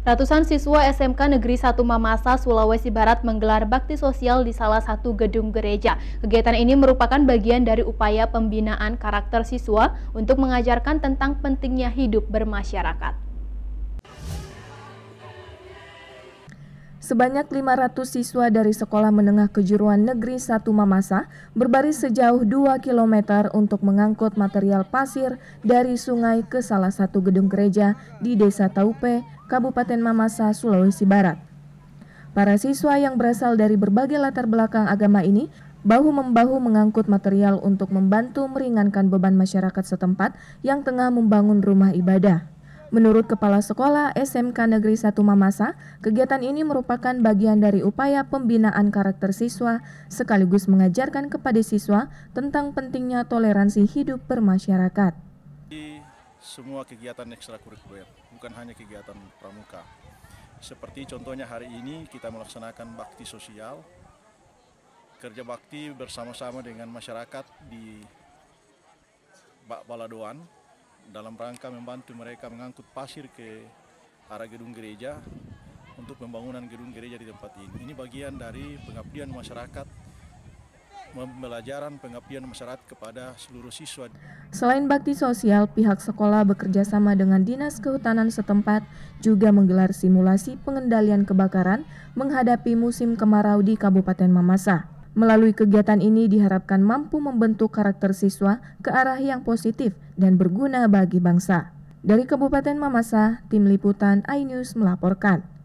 Ratusan siswa SMK Negeri 1 Mamasa, Sulawesi Barat menggelar bakti sosial di salah satu gedung gereja. Kegiatan ini merupakan bagian dari upaya pembinaan karakter siswa untuk mengajarkan tentang pentingnya hidup bermasyarakat. Sebanyak 500 siswa dari Sekolah Menengah Kejuruan Negeri 1 Mamasa berbaris sejauh 2 km untuk mengangkut material pasir dari sungai ke salah satu gedung gereja di Desa Taupe, Kabupaten Mamasa, Sulawesi Barat. Para siswa yang berasal dari berbagai latar belakang agama ini bahu-membahu mengangkut material untuk membantu meringankan beban masyarakat setempat yang tengah membangun rumah ibadah. Menurut Kepala Sekolah SMK Negeri 1 Mamasa, kegiatan ini merupakan bagian dari upaya pembinaan karakter siswa sekaligus mengajarkan kepada siswa tentang pentingnya toleransi hidup bermasyarakat semua kegiatan ekstrakurikuler, bukan hanya kegiatan pramuka. Seperti contohnya hari ini kita melaksanakan bakti sosial, kerja bakti bersama-sama dengan masyarakat di Bak Baladoan dalam rangka membantu mereka mengangkut pasir ke arah gedung gereja untuk pembangunan gedung gereja di tempat ini. Ini bagian dari pengabdian masyarakat pembelajaran pengabdian masyarakat kepada seluruh siswa. Selain bakti sosial, pihak sekolah bekerja sama dengan Dinas Kehutanan setempat juga menggelar simulasi pengendalian kebakaran menghadapi musim kemarau di Kabupaten Mamasa. Melalui kegiatan ini diharapkan mampu membentuk karakter siswa ke arah yang positif dan berguna bagi bangsa. Dari Kabupaten Mamasa, Tim Liputan iNews melaporkan.